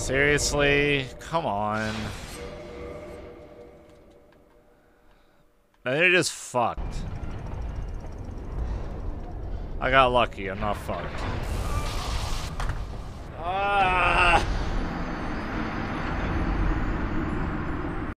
Seriously? Come on. And they're just fucked. I got lucky, I'm not fucked. Ah!